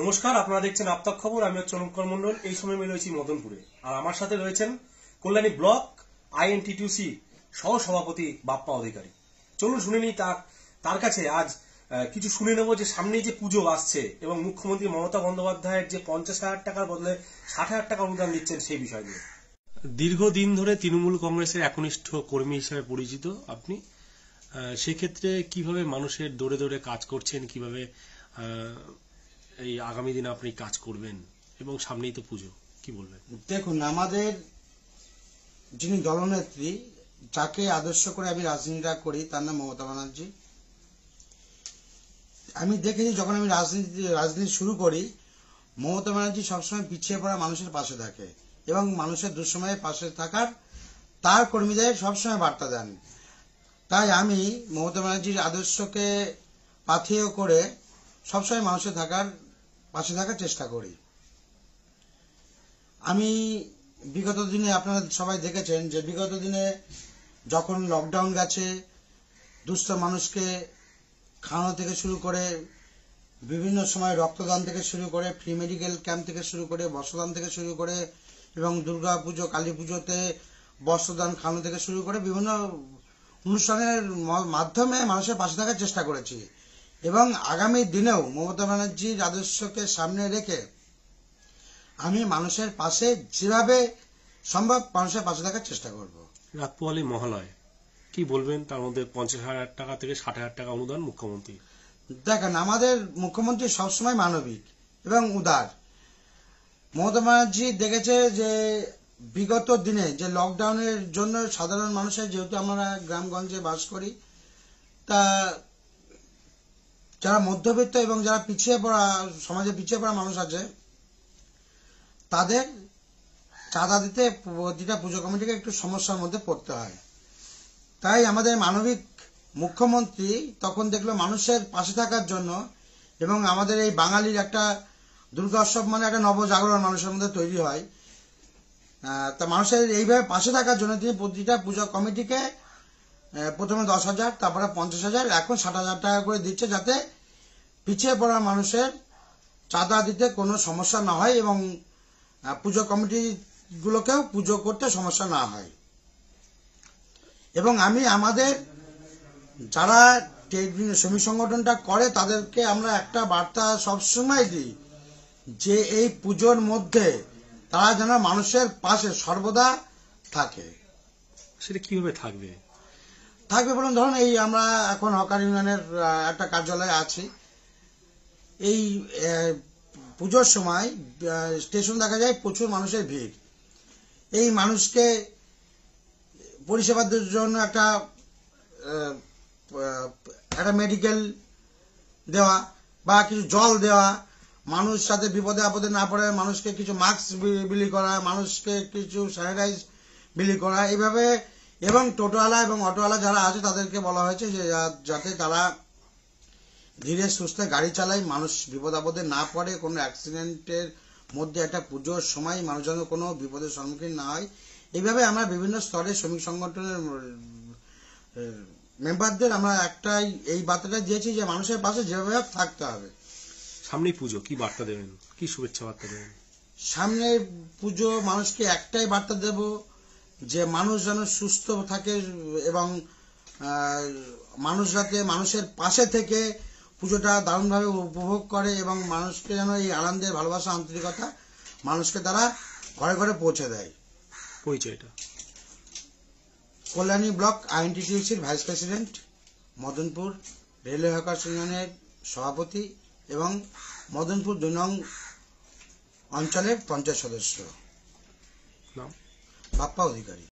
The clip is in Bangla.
নমস্কার আপনারা দেখছেন আফতাব খবর আমি হচ্ছে অনুকর মন্ডল এই সময় আমি রয়েছি মদনপুরে আর আমার সাথে রয়েছেন কল্যাণী ব্লক আইএনটিটিউসি সহ সভাপতি বাপ্পা অধিকারী চলুন শুনে নিই তার তার কাছে আজ কিছু শুনে নেব যে সামনে যে পুজো আসছে এবং মুখ্যমন্ত্রী মমতা বন্দ্যোপাধ্যায়ের যে পঞ্চাশ হাজার টাকার বদলে ষাট হাজার টাকা অনুদান দিচ্ছেন সেই বিষয় নিয়ে দীর্ঘদিন ধরে তৃণমূল কংগ্রেসের একনিষ্ঠ কর্মী হিসেবে পরিচিত আপনি সেক্ষেত্রে কিভাবে মানুষের দৌড়ে দৌড়ে কাজ করছেন কিভাবে এই আগামী দিনে আপনি কাজ করবেন এবং সামনেই তো পুজো কি বলবেন দেখুন আমাদের যিনি দলনেত্রী যাকে আদর্শ করে আমি রাজনীতিটা করি তার নাম মমতা ব্যানার্জি আমি দেখেছি যখন আমি রাজনীতি রাজনীতি শুরু করি মমতা ব্যানার্জি সবসময় পিছিয়ে পড়া মানুষের পাশে থাকে এবং মানুষের দুঃসময়ে পাশে থাকার তার কর্মীদের সবসময় বার্তা দেন তাই আমি মমতা ব্যানার্জির আদর্শকে পাথেয় করে সবসময় মানুষের থাকার পাশে থাকার চেষ্টা করি আমি বিগত দিনে আপনারা সবাই দেখেছেন যে বিগত দিনে যখন লকডাউন গেছে দুস্থ মানুষকে খাওয়ানো থেকে শুরু করে বিভিন্ন সময় রক্তদান থেকে শুরু করে ফ্রি মেডিকেল ক্যাম্প থেকে শুরু করে বস্ত্রদান থেকে শুরু করে এবং দুর্গা পুজো কালী পুজোতে বস্ত্রদান খাওয়ানো থেকে শুরু করে বিভিন্ন অনুষ্ঠানের মাধ্যমে মানুষের পাশে থাকার চেষ্টা করেছি এবং আগামী দিনেও মমতা ব্যানার্জির আদর্শকে সামনে রেখে আমি মানুষের পাশে যেভাবে সম্ভব মানুষের পাশে থাকার চেষ্টা করব রাতপুয়ালি মহালয় কি বলবেন তার মধ্যে পঞ্চাশ হাজার টাকা থেকে ষাট হাজার টাকা অনুদান মুখ্যমন্ত্রী দেখেন আমাদের মুখ্যমন্ত্রী সবসময় মানবিক এবং উদার মমতা ব্যানার্জি দেখেছে যে বিগত দিনে যে লকডাউনের জন্য সাধারণ মানুষের যেহেতু আমরা গ্রামগঞ্জে বাস করি তা যারা মধ্যবিত্ত এবং যারা পিছিয়ে পড়া সমাজে পিছিয়ে পড়া মানুষ আছে তাদের চাঁদা দিতে প্রতিটা পুজো কমিটিকে একটু সমস্যার মধ্যে পড়তে হয় তাই আমাদের মানবিক মুখ্যমন্ত্রী তখন দেখলো মানুষের পাশে থাকার জন্য এবং আমাদের এই বাঙালির একটা দুর্গা উৎসব মানে একটা নবজাগরণ মানুষের মধ্যে তৈরি হয় তা মানুষের এইভাবে পাশে থাকার জন্য তিনি প্রতিটা পুজো কমিটিকে প্রথমে দশ হাজার তারপরে পঞ্চাশ হাজার এখন ষাট হাজার টাকা করে দিচ্ছে যাতে পিছিয়ে পড়া মানুষের চাঁদা দিতে কোনো সমস্যা না হয় এবং পুজো কমিটিগুলোকেও পুজো করতে সমস্যা না হয় এবং আমি আমাদের যারা ট্রেড শ্রমিক সংগঠনটা করে তাদেরকে আমরা একটা বার্তা সবসময় দিই যে এই পুজোর মধ্যে তারা যেন মানুষের পাশে সর্বদা থাকে সেটা কিভাবে থাকবে থাকবে বলুন ধরুন এই আমরা এখন হকার ইউনিয়নের একটা কার্যালয়ে আছি এই পুজোর সময় স্টেশন দেখা যায় প্রচুর মানুষের ভিড় এই মানুষকে পরিষেবার জন্য একটা একটা মেডিকেল দেওয়া বা কিছু জল দেওয়া মানুষ সাথে বিপদে আপদে না পড়ে মানুষকে কিছু মাস্ক বিলি করা মানুষকে কিছু স্যানিটাইজ বিলি করা এইভাবে এবং টোটোওয়ালা এবং অটোওয়ালা যারা আছে তাদেরকে বলা হয়েছে যে যাতে তারা ধীরে সুস্থে গাড়ি চালায় মানুষ বিপদ আপদে না পড়ে কোনো অ্যাক্সিডেন্টের মধ্যে একটা পুজোর সময় মানুষ যেন কোনো বিপদের সম্মুখীন না হয় এইভাবে আমরা বিভিন্ন স্তরে শ্রমিক সংগঠনের মেম্বারদের আমরা একটাই এই বার্তাটা দিয়েছি যে মানুষের পাশে যেভাবে থাকতে হবে সামনেই পুজো কি বার্তা দেবেন কি শুভেচ্ছা বার্তা দেবেন সামনে পুজো মানুষকে একটাই বার্তা দেবো যে মানুষ যেন সুস্থ থাকে এবং মানুষরাকে মানুষের পাশে থেকে পুজোটা দারুণভাবে উপভোগ করে এবং মানুষকে যেন এই আনন্দের ভালোবাসা আন্তরিকতা মানুষকে তারা ঘরে ঘরে পৌঁছে দেয় পরিচয়টা কল্যাণী ব্লক আইএনটিটিউসির vice president Madanpur railway hawkers ইউনিয়নের সভাপতি এবং মদনপুর দুই নং অঞ্চলের পঞ্চায়েত সদস্য बाप्पा अधिकारी